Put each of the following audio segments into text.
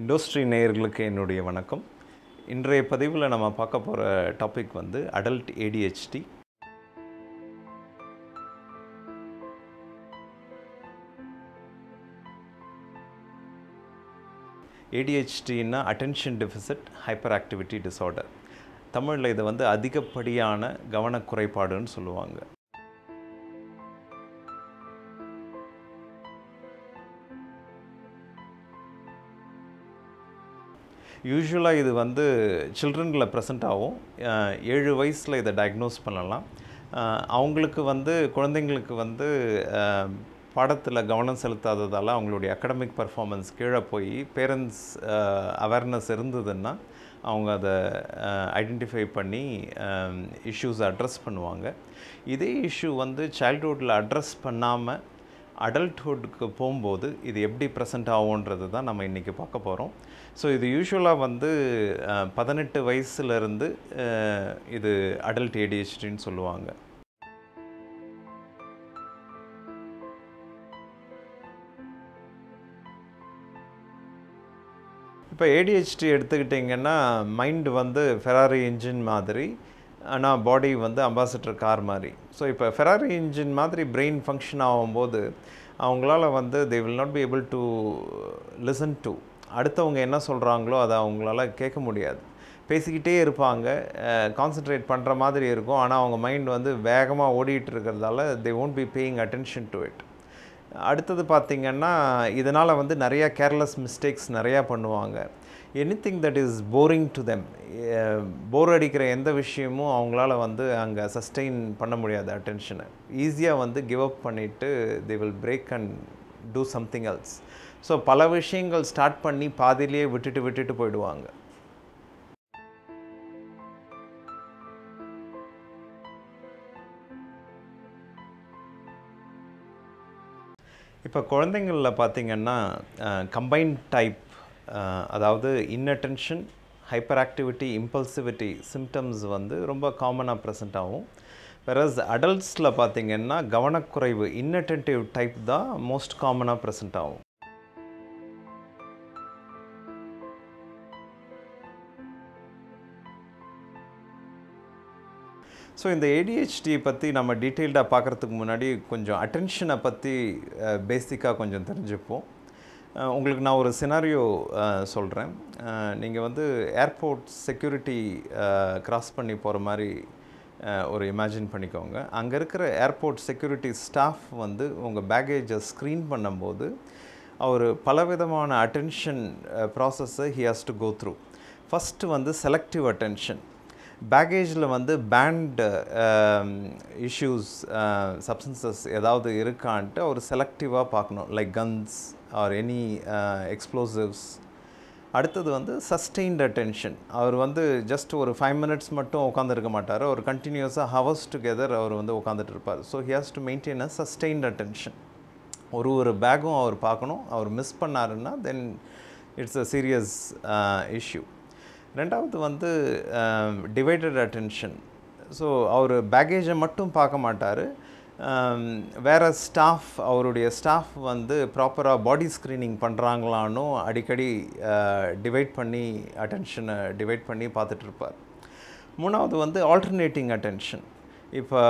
Industry நேயர்களுக்கு என்னுடைய வணக்கம் இன்றைய பதிவில் நம்ம பார்க்க போகிற டாபிக் வந்து அடல்ட் ஏடிஹெச்டி ஏடிஹெச்டின்னா attention deficit hyper activity disorder தமிழில் இதை வந்து அதிகப்படியான கவனக்குறைபாடுன்னு சொல்லுவாங்க யூஸ்வலாக இது வந்து சில்ட்ரனில் ப்ரெசென்ட் ஆகும் ஏழு வயசில் இதை டயக்னோஸ் பண்ணலாம் அவங்களுக்கு வந்து குழந்தைங்களுக்கு வந்து பாடத்தில் கவனம் செலுத்தாததால் அவங்களுடைய அகடமிக் பர்ஃபார்மன்ஸ் கீழே போய் பேரண்ட்ஸ் அவேர்னஸ் இருந்ததுன்னா அவங்க அதை ஐடென்டிஃபை பண்ணி இஷ்யூஸ் அட்ரஸ் பண்ணுவாங்க இதே இஷ்யூ வந்து சைல்ட்ஹுட்டில் அட்ரஸ் பண்ணாமல் அடல்ட்ஹுட்க்கு போகும்போது இது எப்படி ப்ரெசென்ட் ஆகும்ன்றது தான் நம்ம இன்றைக்கி பார்க்க போகிறோம் ஸோ இது யூஸ்வலாக வந்து பதினெட்டு வயசுலேருந்து இது அடல்ட் ஏடிஹெச்டின்னு சொல்லுவாங்க இப்போ ஏடிஹெச்டி எடுத்துக்கிட்டிங்கன்னா மைண்டு வந்து ஃபெராரி இன்ஜின் மாதிரி ஆனால் பாடி வந்து அம்பாசிடர் கார் மாதிரி ஸோ இப்போ ஃபெராரி இன்ஜின் மாதிரி பிரெயின் ஃபங்க்ஷன் ஆகும்போது அவங்களால வந்து they will not be able to listen to அடுத்தவங்க என்ன சொல்கிறாங்களோ அதை அவங்களால கேட்க முடியாது பேசிக்கிட்டே இருப்பாங்க கான்சென்ட்ரேட் பண்ணுற மாதிரி இருக்கும் ஆனால் அவங்க மைண்ட் வந்து வேகமாக ஓடிட்டு இருக்கிறதால they won't be paying attention to it அடுத்தது பார்த்திங்கன்னா இதனால் வந்து நிறையா கேர்லெஸ் மிஸ்டேக்ஸ் நிறையா பண்ணுவாங்க any thing that is boring to them bore அடிக்கிற எந்த விஷயமும் அவங்களால வந்து அங்கே சஸ்டெயின் பண்ண முடியாது அட்டென்ஷனை ஈஸியாக வந்து கிவ் அப் பண்ணிவிட்டு they will break and do something else so பல விஷயங்கள் ஸ்டார்ட் பண்ணி பாதியிலேயே விட்டுட்டு விட்டுட்டு போயிடுவாங்க இப்போ குழந்தைங்களில் பார்த்திங்கன்னா கம்பைன் டைப் அதாவது inattention hyper activity impulsivity symptoms வந்து ரொம்ப காமனாக ப்ரெசென்ட் ஆகும் வெரஸ் அடல்ட்ஸில் பார்த்திங்கன்னா கவனக்குறைவு இன்னட்டென்டிவ் டைப் தான் மோஸ்ட் காமனாக ப்ரெசென்ட் ஆகும் ஸோ இந்த ஏடிஹெச்டி பற்றி நம்ம டீட்டெயில்டாக பார்க்குறதுக்கு முன்னாடி கொஞ்சம் அட்டென்ஷனை பற்றி பேசிக்காக கொஞ்சம் தெரிஞ்சுப்போம் உங்களுக்கு நான் ஒரு சினாரியோ சொல்கிறேன் நீங்கள் வந்து ஏர்போர்ட் செக்யூரிட்டி க்ராஸ் பண்ணி போகிற மாதிரி ஒரு இமேஜின் பண்ணிக்கோங்க அங்கே இருக்கிற ஏர்போர்ட் செக்யூரிட்டி ஸ்டாஃப் வந்து உங்கள் பேகேஜை ஸ்க்ரீன் பண்ணும்போது அவர் பலவிதமான அட்டென்ஷன் ப்ராசஸ்ஸை he has to go through first வந்து செலக்டிவ் அட்டென்ஷன் பேக்கேஜில் வந்து பேண்ட் இஷ்யூஸ் சப்ஸ்டன்சஸ் ஏதாவது இருக்கான்ட்டு ஒரு செலக்டிவாக பார்க்கணும் like guns or any explosives அடுத்தது வந்து சஸ்டெயின்ட் அட்டென்ஷன் அவர் வந்து ஜஸ்ட் ஒரு ஃபைவ் மினிட்ஸ் மட்டும் உட்காந்துருக்க மாட்டார் அவர் கண்டினியூஸாக ஹவர்ஸ் டுகெதர் அவர் வந்து உட்காந்துட்டு இருப்பார் so he has to maintain a sustained attention ஒரு ஒரு பேக்கும் அவர் பார்க்கணும் அவர் மிஸ் பண்ணாருன்னா then it's a serious issue ரெண்டாவது வந்து டிவைடட் அட்டென்ஷன் ஸோ அவர் பேகேஜை மட்டும் பார்க்க மாட்டார் வேறு ஸ்டாஃப் அவருடைய ஸ்டாஃப் வந்து ப்ராப்பராக பாடி ஸ்க்ரீனிங் பண்ணுறாங்களான்னு அடிக்கடி டிவைட் பண்ணி அட்டென்ஷனை டிவைட் பண்ணி பார்த்துட்ருப்பார் மூணாவது வந்து ஆல்டர்னேட்டிங் அட்டென்ஷன் இப்போ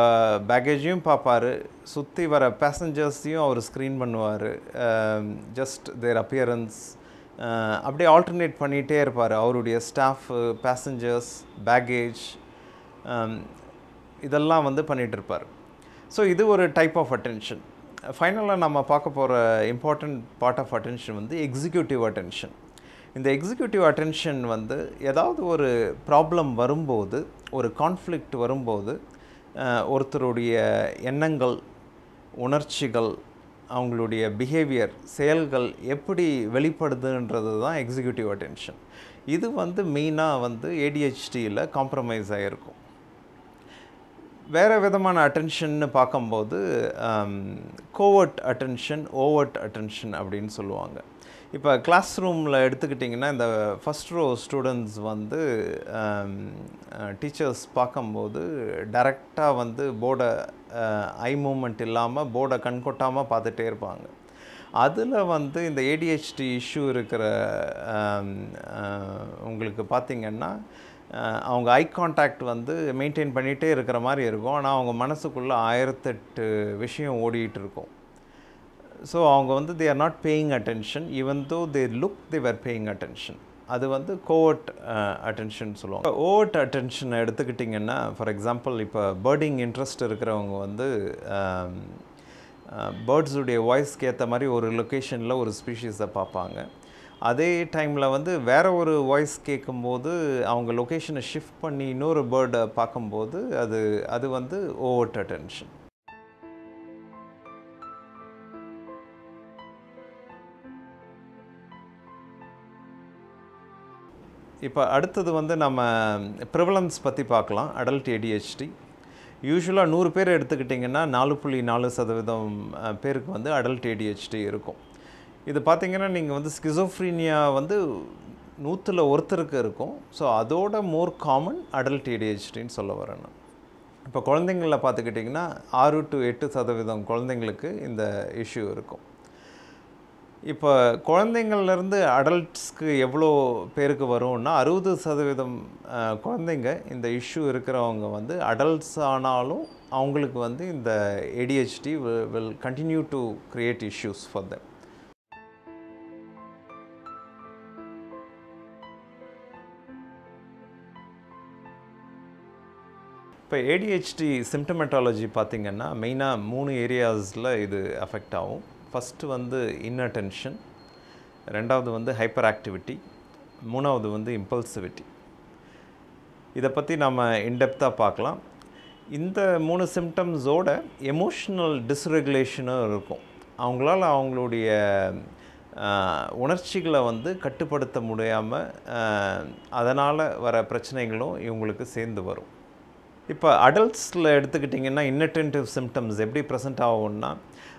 பேகேஜையும் பார்ப்பார் சுற்றி வர பேசஞ்சர்ஸையும் அவர் ஸ்க்ரீன் பண்ணுவார் ஜஸ்ட் தேர் அப்பியரன்ஸ் அப்படியே ஆல்டர்னேட் பண்ணிகிட்டே இருப்பார் அவருடைய ஸ்டாஃப் பேசஞ்சர்ஸ் பேகேஜ் இதெல்லாம் வந்து பண்ணிகிட்டு இருப்பார் ஸோ இது ஒரு டைப் ஆஃப் அட்டென்ஷன் ஃபைனலாக நம்ம பார்க்க போகிற இம்பார்ட்டண்ட் பார்ட் ஆஃப் அட்டென்ஷன் வந்து எக்ஸிக்யூட்டிவ் அட்டென்ஷன் இந்த எக்ஸிக்யூட்டிவ் அட்டென்ஷன் வந்து ஏதாவது ஒரு ப்ராப்ளம் வரும்போது ஒரு கான்ஃப்ளிக்ட் வரும்போது ஒருத்தருடைய எண்ணங்கள் உணர்ச்சிகள் அவங்களுடைய பிஹேவியர் செயல்கள் எப்படி வெளிப்படுதுன்றது தான் எக்ஸிக்யூட்டிவ் அட்டென்ஷன் இது வந்து மெயினாக வந்து ஏடிஹெச்டியில் காம்ப்ரமைஸ் ஆகிருக்கும் வேறு விதமான அட்டென்ஷன்னு பார்க்கும்போது கோவர்ட் அட்டென்ஷன் ஓவர்ட் அட்டென்ஷன் அப்படின்னு சொல்லுவாங்க இப்போ கிளாஸ் ரூமில் எடுத்துக்கிட்டிங்கன்னா இந்த ஃபஸ்ட் ரோ ஸ்டூடெண்ட்ஸ் வந்து டீச்சர்ஸ் um, uh, பார்க்கும்போது டேரெக்டாக வந்து போர்டை ஐ மூமெண்ட் இல்லாமல் போர்டை கண்கொட்டாமல் பார்த்துட்டே இருப்பாங்க அதில் வந்து இந்த ஏடிஹெச்டி இஷ்யூ இருக்கிற உங்களுக்கு பார்த்திங்கன்னா அவங்க ஐ கான்டாக்ட் வந்து மெயின்டைன் பண்ணிகிட்டே இருக்கிற மாதிரி இருக்கும் ஆனால் அவங்க மனசுக்குள்ளே ஆயிரத்தெட்டு விஷயம் ஓடிட்டு இருக்கும் ஸோ அவங்க வந்து they are not paying attention even though they look they're paying attention அது வந்து கோவர்ட் அட்டென்ஷன் சொல்லுவாங்க ஓவர்ட் அட்டென்ஷன் எடுத்துக்கிட்டிங்கன்னா ஃபார் எக்ஸாம்பிள் இப்போ பேர்டிங் இன்ட்ரெஸ்ட் இருக்கிறவங்க வந்து பேர்ட்ஸுடைய வாய்ஸ்க்கு ஏற்ற மாதிரி ஒரு லொக்கேஷனில் ஒரு ஸ்பீஷீஸை பார்ப்பாங்க அதே டைமில் வந்து வேறு ஒரு வாய்ஸ் கேட்கும்போது அவங்க லொக்கேஷனை ஷிஃப்ட் பண்ணி இன்னொரு பேர்டை பார்க்கும்போது அது அது வந்து ஓவர்ட் அட்டென்ஷன் இப்போ அடுத்தது வந்து நம்ம ப்ரிவலன்ஸ் பற்றி பார்க்கலாம் அடல்ட் ஏடிஹெச்டி யூஸ்வலாக நூறு பேர் எடுத்துக்கிட்டிங்கன்னா நாலு புள்ளி நாலு சதவீதம் பேருக்கு வந்து அடல்ட் ஏடிஹெச்டி இருக்கும் இது பார்த்திங்கன்னா நீங்கள் வந்து ஸ்கிசோஃப்ரீனியா வந்து நூற்றில் ஒருத்தருக்கு இருக்கும் ஸோ அதோட மோர் காமன் அடல்ட் ஏடிஹெச்டின்னு சொல்ல வரணும் இப்போ குழந்தைங்களில் பார்த்துக்கிட்டிங்கன்னா ஆறு டு எட்டு சதவீதம் குழந்தைங்களுக்கு இந்த இஷ்யூ இருக்கும் இப்போ குழந்தைங்கள்லேருந்து அடல்ட்ஸ்க்கு எவ்வளோ பேருக்கு வரும்னா அறுபது சதவீதம் குழந்தைங்க இந்த இஷ்யூ இருக்கிறவங்க வந்து அடல்ட்ஸ் ஆனாலும் அவங்களுக்கு வந்து இந்த ADHD will continue to create issues for them இப்போ ஏடிஹெச்டி சிம்டமெட்டாலஜி பார்த்திங்கன்னா மெயினாக மூணு ஏரியாஸில் இது அஃபெக்ட் ஆகும் ஃபஸ்ட்டு வந்து இன்னர் ரெண்டாவது வந்து ஹைப்பர் ஆக்டிவிட்டி மூணாவது வந்து இம்பல்சிவிட்டி இதை பற்றி நம்ம இன்டெப்த்தாக பார்க்கலாம் இந்த மூணு சிம்டம்ஸோட எமோஷ்னல் டிஸ்ரெகுலேஷனும் இருக்கும் அவங்களால் அவங்களுடைய உணர்ச்சிகளை வந்து கட்டுப்படுத்த முடியாமல் அதனால் வர பிரச்சனைகளும் இவங்களுக்கு சேர்ந்து வரும் இப்போ அடல்ட்ஸில் எடுத்துக்கிட்டிங்கன்னா இன்னட்டென்டிவ் சிம்டம்ஸ் எப்படி ப்ரெசென்ட் ஆகும்னா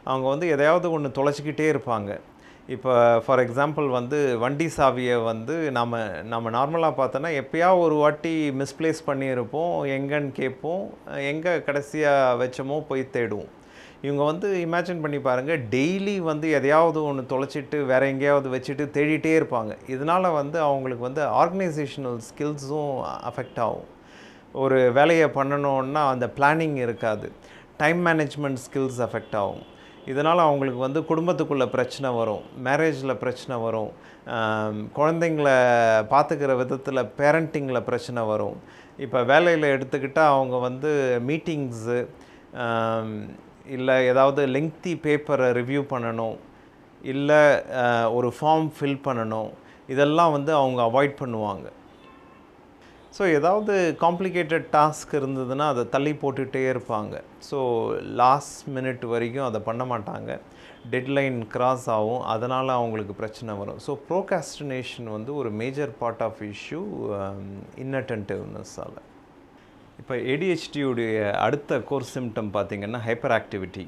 அவங்க வந்து எதையாவது ஒன்று தொலைச்சிக்கிட்டே இருப்பாங்க இப்போ ஃபார் எக்ஸாம்பிள் வந்து வண்டி சாவியை வந்து நம்ம நம்ம நார்மலாக பார்த்தோன்னா எப்பயா ஒரு வாட்டி மிஸ்பிளேஸ் பண்ணியிருப்போம் எங்கன்னு கேட்போம் எங்கே கடைசியாக வச்சோமோ போய் தேடுவோம் இவங்க வந்து இமேஜின் பண்ணி பாருங்கள் டெய்லி வந்து எதையாவது ஒன்று தொலைச்சிட்டு வேறு எங்கேயாவது வச்சுட்டு தேடிட்டே இருப்பாங்க இதனால் வந்து அவங்களுக்கு வந்து ஆர்கனைசேஷனல் ஸ்கில்ஸும் அஃபெக்ட் ஆகும் ஒரு வேலையை பண்ணணுன்னா அந்த பிளானிங் இருக்காது டைம் மேனேஜ்மெண்ட் ஸ்கில்ஸ் அஃபெக்ட் ஆகும் இதனால் அவங்களுக்கு வந்து குடும்பத்துக்குள்ளே பிரச்சனை வரும் மேரேஜில் பிரச்சனை வரும் குழந்தைங்கள பார்த்துக்கிற விதத்தில் பேரண்டிங்கில் பிரச்சனை வரும் இப்போ வேலையில் எடுத்துக்கிட்டால் அவங்க வந்து மீட்டிங்ஸு இல்லை ஏதாவது லெங்க்தி பேப்பரை ரிவ்யூ பண்ணணும் இல்லை ஒரு ஃபார்ம் ஃபில் பண்ணணும் இதெல்லாம் வந்து அவங்க அவாய்ட் பண்ணுவாங்க ஸோ ஏதாவது காம்ப்ளிகேட்டட் டாஸ்க் இருந்ததுன்னா அதை தள்ளி போட்டுகிட்டே இருப்பாங்க ஸோ லாஸ்ட் மினிட் வரைக்கும் அதை பண்ண மாட்டாங்க டெட்லைன் கிராஸ் ஆகும் அதனால் அவங்களுக்கு பிரச்சனை வரும் ஸோ ப்ரோகாஸ்டினேஷன் வந்து ஒரு மேஜர் பார்ட் ஆஃப் இஷ்யூ இன்னட்டன்டிவ்னஸ்ஸால் இப்போ ஏடிஹெச்டியுடைய அடுத்த கோர் சிம்டம் பார்த்திங்கன்னா ஹைப்பர் ஆக்டிவிட்டி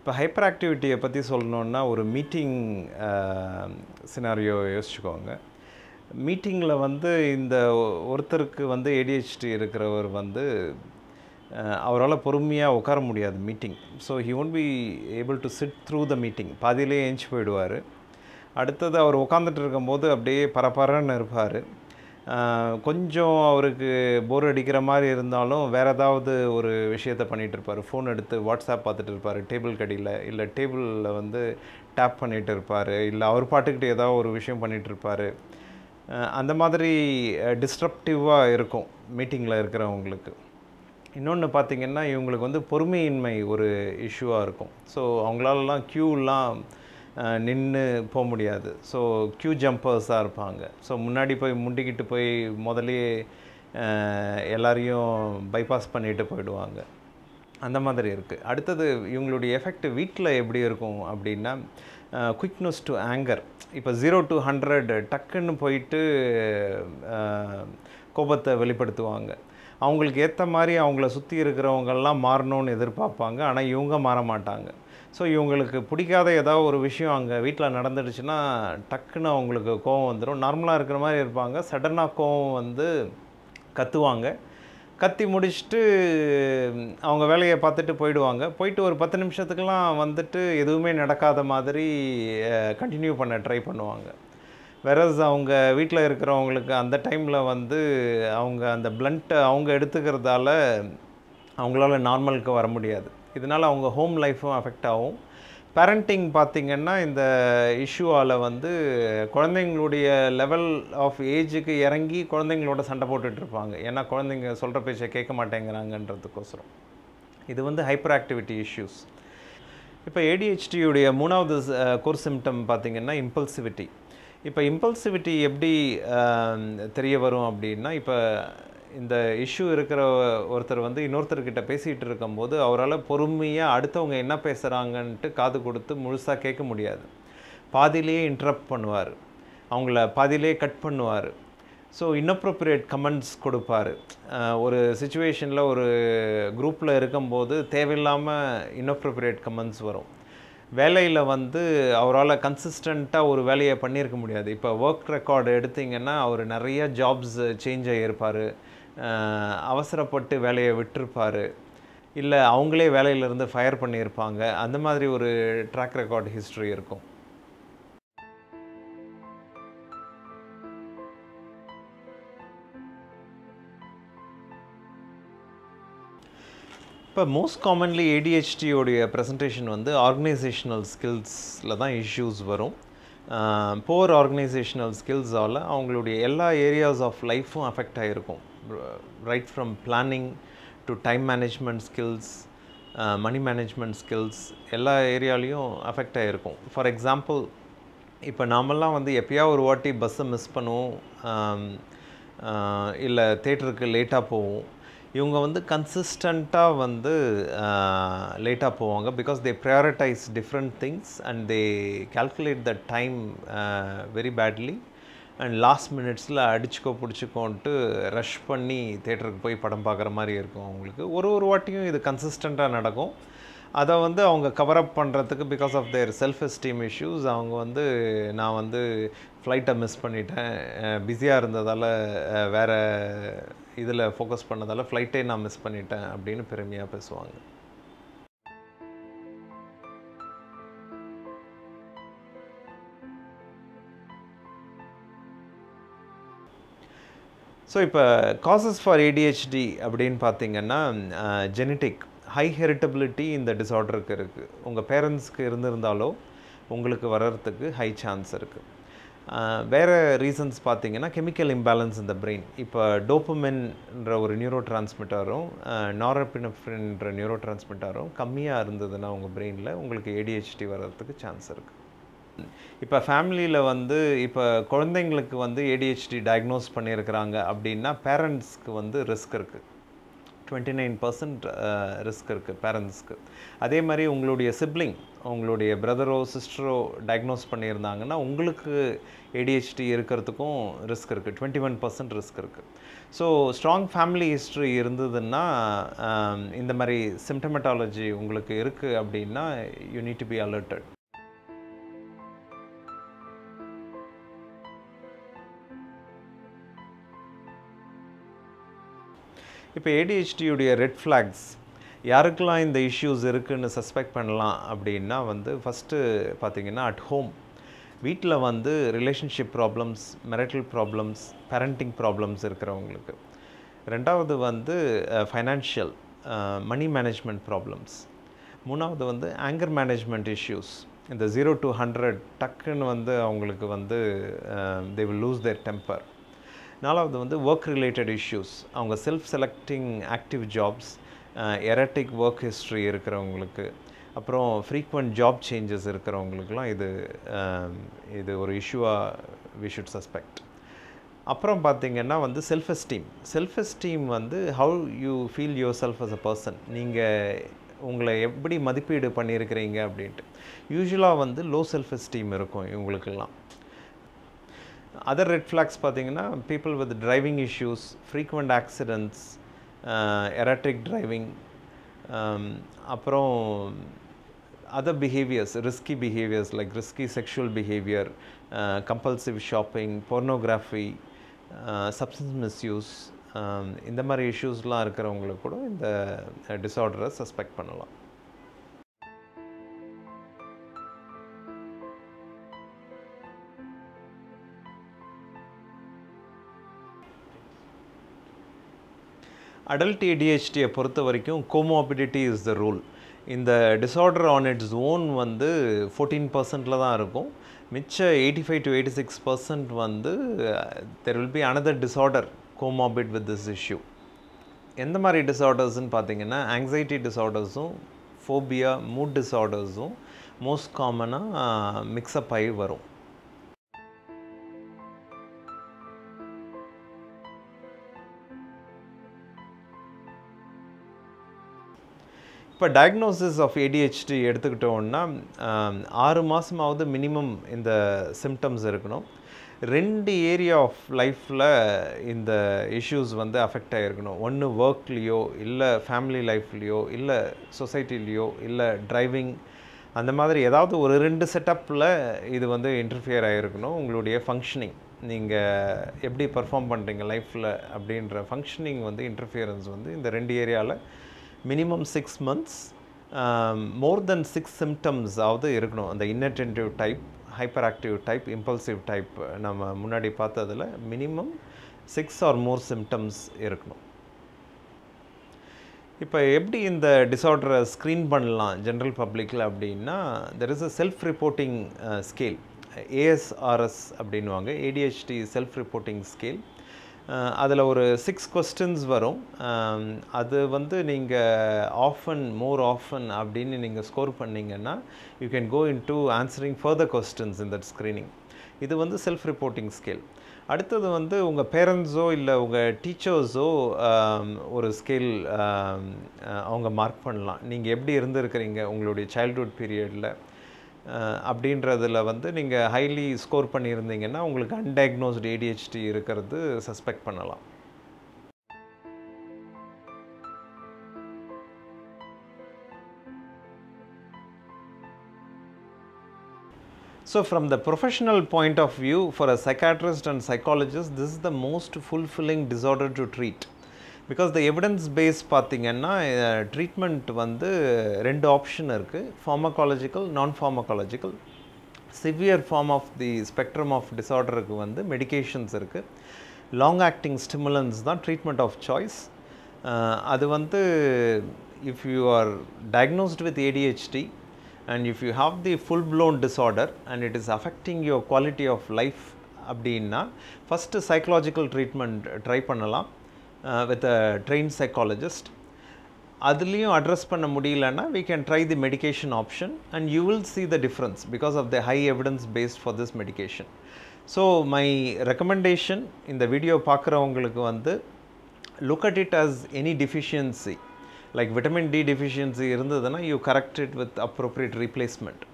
இப்போ ஹைப்பர் ஆக்டிவிட்டியை பற்றி சொல்லணுன்னா ஒரு மீட்டிங் சினாரியோ uh, யோசிச்சுக்கோங்க மீட்டிங்கில் வந்து இந்த ஒருத்தருக்கு வந்து ஏடிஹெச்டி இருக்கிறவர் வந்து அவரால் பொறுமையாக உட்கார முடியாது meeting so he won't be able to sit through the meeting பாதியிலே ஏஞ்சி போயிடுவார் அடுத்தது அவர் உட்காந்துட்டு இருக்கும்போது அப்படியே பரபரன்னு இருப்பார் கொஞ்சம் அவருக்கு போர் அடிக்கிற மாதிரி இருந்தாலும் வேறு ஏதாவது ஒரு விஷயத்த பண்ணிகிட்டு இருப்பார் ஃபோன் எடுத்து வாட்ஸ்அப் பார்த்துட்டு இருப்பார் டேபிள் கடியில் இல்லை டேபிளில் வந்து டேப் பண்ணிகிட்டு இருப்பார் இல்லை அவர் பாட்டுக்கிட்டே ஏதாவது ஒரு விஷயம் பண்ணிகிட்டு இருப்பார் அந்த மாதிரி டிஸ்ட்ரப்டிவாக இருக்கும் மீட்டிங்கில் இருக்கிறவங்களுக்கு இன்னொன்று பார்த்திங்கன்னா இவங்களுக்கு வந்து பொறுமையின்மை ஒரு இஷ்யூவாக இருக்கும் ஸோ அவங்களாலலாம் க்யூலாம் நின்று போக முடியாது ஸோ க்யூ ஜம்பர்ஸாக இருப்பாங்க ஸோ முன்னாடி போய் முண்டிக்கிட்டு போய் முதலே எல்லாரையும் பைபாஸ் பண்ணிட்டு போயிடுவாங்க அந்த மாதிரி இருக்குது அடுத்தது இவங்களுடைய எஃபெக்ட் வீட்டில் எப்படி இருக்கும் அப்படின்னா குயிக்னஸ் டு ஆங்கர் இப்போ ஜீரோ டு ஹண்ட்ரட் டக்குன்னு போயிட்டு கோபத்தை வெளிப்படுத்துவாங்க அவங்களுக்கு ஏற்ற மாதிரி அவங்கள சுற்றி இருக்கிறவங்கெல்லாம் மாறணும்னு எதிர்பார்ப்பாங்க ஆனால் இவங்க மாற மாட்டாங்க ஸோ இவங்களுக்கு பிடிக்காத ஏதாவது ஒரு விஷயம் அங்கே வீட்டில் நடந்துடுச்சுன்னா டக்குன்னு அவங்களுக்கு கோவம் வந்துடும் நார்மலாக இருக்கிற மாதிரி இருப்பாங்க சடனாக கோவம் வந்து கத்துவாங்க கத்தி முடிச்சுட்டு அவங்க வேலையை பார்த்துட்டு போயிடுவாங்க போயிட்டு ஒரு பத்து நிமிஷத்துக்கெலாம் வந்துட்டு எதுவுமே நடக்காத மாதிரி கண்டினியூ பண்ண ட்ரை பண்ணுவாங்க வெரஸ் அவங்க வீட்டில் இருக்கிறவங்களுக்கு அந்த டைமில் வந்து அவங்க அந்த பிளண்ட்டை அவங்க எடுத்துக்கிறதால அவங்களால நார்மலுக்கு வர முடியாது இதனால் அவங்க ஹோம் லைஃப்பும் அஃபெக்ட் ஆகும் பேரண்டிங் பார்த்திங்கன்னா இந்த இஷ்யூவால் வந்து குழந்தைங்களுடைய லெவல் ஆஃப் ஏஜுக்கு இறங்கி குழந்தைங்களோட சண்டை போட்டுட்ருப்பாங்க ஏன்னா குழந்தைங்க சொல்கிற பேச்சை கேட்க மாட்டேங்கிறாங்கன்றதுக்கோசரம் இது வந்து ஹைப்பர் ஆக்டிவிட்டி இஷ்யூஸ் இப்போ ஏடிஹெச்டியுடைய மூணாவது கோர் சிம்டம் பார்த்திங்கன்னா இம்பல்சிவிட்டி இப்போ இம்பல்சிவிட்டி எப்படி தெரிய வரும் அப்படின்னா இப்போ இந்த இஷ்யூ இருக்கிற ஒருத்தர் வந்து இன்னொருத்தர்கிட்ட பேசிகிட்டு இருக்கும்போது அவரால் பொறுமையாக அடுத்தவங்க என்ன பேசுகிறாங்கன்ட்டு காது கொடுத்து முழுசாக கேட்க முடியாது பாதியிலேயே இன்ட்ரப்ட் பண்ணுவார் அவங்கள பாதிலே கட் பண்ணுவார் ஸோ இன்னப்ரோப்ரியேட் கமெண்ட்ஸ் கொடுப்பார் ஒரு சுச்சுவேஷனில் ஒரு குரூப்பில் இருக்கும்போது தேவையில்லாமல் இன்னப்ரோப்ரியேட் கமெண்ட்ஸ் வரும் வேலையில் வந்து அவரால் கன்சிஸ்டண்ட்டாக ஒரு வேலையை பண்ணியிருக்க முடியாது இப்போ ஒர்க் ரெக்கார்டு எடுத்திங்கன்னா அவர் நிறைய ஜாப்ஸ் சேஞ்ச் ஆகியிருப்பார் அவசரப்பட்டு வேலையை விட்டுருப்பார் இல்லை அவங்களே வேலையிலேருந்து ஃபயர் பண்ணியிருப்பாங்க அந்த மாதிரி ஒரு ட்ராக் ரெக்கார்ட் ஹிஸ்ட்ரி இருக்கும் இப்போ மோஸ்ட் காமன்லி ஏடிஹெச்டியோடைய ப்ரெசன்டேஷன் வந்து ஆர்கனைசேஷனல் ஸ்கில்ஸில் தான் இஷ்யூஸ் வரும் போர் ஆர்கனைசேஷனல் ஸ்கில்ஸால் அவங்களுடைய எல்லா ஏரியாஸ் ஆஃப் லைஃப்பும் அஃபெக்ட் ஆகிருக்கும் Uh, right from planning to time management skills, money management skills எல்லா ஏரியாலையும் அஃபெக்ட் ஆகிருக்கும் ஃபார் எக்ஸாம்பிள் இப்போ நாமெல்லாம் வந்து எப்போயா ஒரு வாட்டி பஸ்ஸை மிஸ் பண்ணுவோம் இல்லை தேட்டருக்கு லேட்டாக போவோம் இவங்க வந்து கன்சிஸ்டண்ட்டாக வந்து லேட்டாக போவாங்க because they prioritise different things and they calculate the time very badly and last மினிட்ஸில் அடிச்சுக்கோ பிடிச்சிக்கோன்ட்டு ரஷ் பண்ணி தேட்டருக்கு போய் படம் பார்க்குற மாதிரி இருக்கும் அவங்களுக்கு ஒரு ஒரு வாட்டியும் இது கன்சிஸ்டண்ட்டாக நடக்கும் அதை வந்து அவங்க கவர் அப் பண்ணுறதுக்கு because of their self esteem issues அவங்க வந்து நான் வந்து ஃப்ளைட்டை மிஸ் பண்ணிட்டேன் பிஸியாக இருந்ததால் வேறு இதில் ஃபோக்கஸ் பண்ணதால் ஃப்ளைட்டே நான் மிஸ் பண்ணிட்டேன் அப்படின்னு பெருமையாக பேசுவாங்க ஸோ இப்போ காசஸ் ஃபார் ஏடிஹெச்டி அப்படின்னு பார்த்தீங்கன்னா ஜெனட்டிக் ஹை ஹெரிட்டபிலிட்டி இந்த டிசார்டருக்கு இருக்குது உங்கள் பேரண்ட்ஸ்க்கு இருந்திருந்தாலோ உங்களுக்கு வர்றதுக்கு ஹை சான்ஸ் இருக்குது வேறு ரீசன்ஸ் பார்த்தீங்கன்னா கெமிக்கல் இம்பேலன்ஸ் இந்த பிரெயின் இப்போ டோப்பமென்ற ஒரு நியூரோ டிரான்ஸ்மிட்டரும் நாரப்பினஃப்ரின்ற நியூரோ டிரான்ஸ்மிட்டரும் கம்மியாக இருந்ததுன்னா உங்கள் பிரெயினில் உங்களுக்கு ஏடிஹெச்டி வர்றதுக்கு சான்ஸ் இருக்குது இப்போ ஃபேமிலியில் வந்து இப்போ குழந்தைங்களுக்கு வந்து ஏடிஹெச்டி டயக்னோஸ் பண்ணியிருக்கிறாங்க அப்படின்னா பேரண்ட்ஸ்க்கு வந்து ரிஸ்க் இருக்குது டுவெண்ட்டி நைன் பர்சன்ட் ரிஸ்க் இருக்குது பேரண்ட்ஸ்க்கு அதே மாதிரி உங்களுடைய சிப்ளிங் உங்களுடைய பிரதரோ சிஸ்டரோ டயக்னோஸ் பண்ணியிருந்தாங்கன்னா உங்களுக்கு ஏடிஹெச்டி இருக்கிறதுக்கும் ரிஸ்க் இருக்குது டுவெண்ட்டி ஒன் பர்சன்ட் ரிஸ்க் இருக்குது ஸோ ஸ்ட்ராங் ஃபேமிலி ஹிஸ்ட்ரி இருந்ததுன்னா இந்த மாதிரி சிம்டமெட்டாலஜி உங்களுக்கு இருக்குது அப்படின்னா you need to be alerted இப்போ ஏடிஹெச்டியுடைய ரெட் ஃப்ளாக்ஸ் யாருக்கெல்லாம் இந்த இஷ்யூஸ் இருக்குதுன்னு சஸ்பெக்ட் பண்ணலாம் அப்படின்னா வந்து ஃபஸ்ட்டு பார்த்திங்கன்னா அட் ஹோம் வீட்டில் வந்து relationship problems marital problems parenting problems இருக்கிறவங்களுக்கு ரெண்டாவது வந்து ஃபைனான்ஷியல் மணி மேனேஜ்மெண்ட் ப்ராப்ளம்ஸ் மூணாவது வந்து ஆங்கர் மேனேஜ்மெண்ட் இஷ்யூஸ் இந்த ஜீரோ டு ஹண்ட்ரட் டக்குன்னு வந்து அவங்களுக்கு வந்து they will lose their temper நாலாவது வந்து ஒர்க் ரிலேட்டட் இஷ்யூஸ் அவங்க self selecting active jobs erratic work history இருக்கிறவங்களுக்கு அப்புறம் ஃப்ரீக்வெண்ட் ஜாப் சேஞ்சஸ் இருக்கிறவங்களுக்குலாம் இது இது ஒரு இஷ்யூவாக வி ஷுட் சஸ்பெக்ட் அப்புறம் பார்த்திங்கன்னா வந்து செல்ஃப் எஸ்டீம் செல்ஃப் எஸ்டீம் வந்து how you feel yourself as a person நீங்கள் உங்களை எப்படி மதிப்பீடு பண்ணியிருக்கிறீங்க அப்படின்ட்டு யூஸ்வலாக வந்து லோ செல்ஃப் எஸ்டீம் இருக்கும் இவங்களுக்கெல்லாம் அதர் ரெட் ஃப்ளாக்ஸ் பார்த்தீங்கன்னா people with driving issues frequent accidents erratic driving அப்புறம் other behaviours risky behaviours like risky sexual behaviour compulsive shopping pornography substance misuse இந்த மாதிரி இஷ்யூஸ்லாம் இருக்கிறவங்களுக்கு கூட இந்த டிஸார்டரை uh, சஸ்பெக்ட் பண்ணலாம் அடல்ட் ஏடிஹெச்டியை பொறுத்த வரைக்கும் கோமோபிடிட்டி இஸ் த ரூல் இந்த டிஸார்டர் ஆன் இட்ஸ் ஓன் வந்து ஃபோர்டீன் பர்சன்டில் தான் இருக்கும் மிச்ச eighty five to eighty six percent வந்து there will be another disorder comorbid with this issue எந்த மாதிரி டிஸார்டர்ஸ்னு பார்த்தீங்கன்னா ஆங்ஸைட்டி டிஸார்டர்ஸும் ஃபோபியா மூட் டிஸார்டர்ஸும் மோஸ்ட் காமனாக மிக்ஸ்அப் ஆகி வரும் இப்போ டயக்னோசிஸ் ஆஃப் ஏடிஹெச்டி எடுத்துக்கிட்டோம்னா ஆறு மாதமாவது மினிமம் இந்த சிம்டம்ஸ் இருக்கணும் ரெண்டு ஏரியா ஆஃப் லைஃப்பில் இந்த இஷ்யூஸ் வந்து அஃபெக்ட் ஆகிருக்கணும் ஒன்று ஒர்க்லேயோ இல்லை ஃபேமிலி லைஃப்லேயோ இல்லை சொசைட்டிலேயோ இல்லை டிரைவிங் அந்த மாதிரி ஏதாவது ஒரு ரெண்டு செட்டப்பில் இது வந்து இன்டர்ஃபியர் ஆகிருக்கணும் உங்களுடைய ஃபங்க்ஷனிங் நீங்கள் எப்படி பர்ஃபார்ம் பண்ணுறீங்க லைஃப்பில் அப்படின்ற ஃபங்க்ஷனிங் வந்து இன்டர்ஃபியரன்ஸ் வந்து இந்த ரெண்டு ஏரியாவில் minimum six months more than six சிம்டம்ஸாவது இருக்கணும் அந்த inattentive type hyperactive type impulsive type நம்ம முன்னாடி பார்த்ததில் minimum six or more symptoms இருக்கணும் இப்போ எப்படி இந்த டிசார்டரை ஸ்க்ரீன் பண்ணலாம் ஜென்ரல் பப்ளிக்கில் அப்படின்னா there is a self reporting scale ASRS அப்படின்வாங்க ஏடிஹெச்டி செல்ஃப் ரிப்போர்ட்டிங் ஸ்கேல் அதில் ஒரு சிக்ஸ் கொஸ்டின்ஸ் வரும் அது வந்து நீங்கள் ஆஃபன் மோர் ஆஃபன் அப்படின்னு நீங்கள் ஸ்கோர் பண்ணிங்கன்னா you can go into answering further questions in that screening இது வந்து செல்ஃப் ரிப்போர்ட்டிங் ஸ்கேல் அடுத்தது வந்து உங்கள் பேரண்ட்ஸோ இல்லை உங்கள் டீச்சர்ஸோ ஒரு ஸ்கேல் அவங்க மார்க் பண்ணலாம் நீங்கள் எப்படி இருந்திருக்கிறீங்க உங்களுடைய சைல்ட்ஹுட் பீரியடில் அப்படின்றதில் வந்து நீங்கள் ஹைலி ஸ்கோர் பண்ணியிருந்தீங்கன்னா உங்களுக்கு அன்டயக்னோஸ்டு ஏடிஹெச்டி இருக்கிறது சஸ்பெக்ட் பண்ணலாம் So from the professional point of view, for a psychiatrist and psychologist, this is the most fulfilling disorder to treat. Because the evidence base பார்த்திங்கன்னா ட்ரீட்மெண்ட் வந்து ரெண்டு ஆப்ஷன் இருக்குது pharmacological non pharmacological severe form of the spectrum of டிஸார்டருக்கு வந்து medications இருக்குது long acting stimulants தான் treatment of choice அது வந்து if you are diagnosed with ADHD and if you have the full blown disorder and it is affecting your quality of life அப்படின்னா first psychological treatment try பண்ணலாம் with a trained psychologist அதுலேயும் address பண்ண முடியலன்னா we can try the medication option and you will see the difference because of the high evidence based for this medication so my recommendation இந்த video பார்க்குறவங்களுக்கு வந்து look at it as any deficiency like vitamin D deficiency இருந்ததுன்னா you correct it with appropriate replacement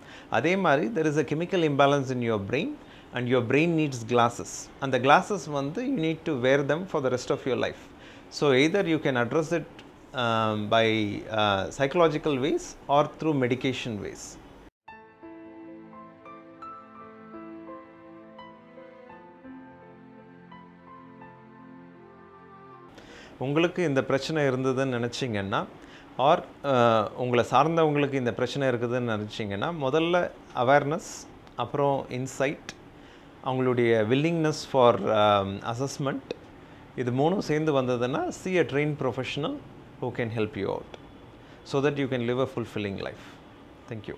அதே மாதிரி there is a chemical imbalance in your brain and your brain needs glasses அந்த glasses வந்து you need to wear them for the rest of your life So either you can address it um, by uh, psychological ways or through medication ways. உங்களுக்கு இந்த பிரச்சனை இருந்ததுன்னு நினச்சிங்கன்னா R uh, உங்களை சார்ந்தவங்களுக்கு இந்த பிரச்சனை இருக்குதுன்னு நினச்சிங்கன்னா முதல்ல அவேர்னஸ் அப்புறம் இன்சைட் அவங்களுடைய வில்லிங்னஸ் ஃபார் அசஸ்மெண்ட் இது மூணும் சேர்ந்து வந்ததுன்னா see a trained professional who can help you out so that you can live a fulfilling life thank you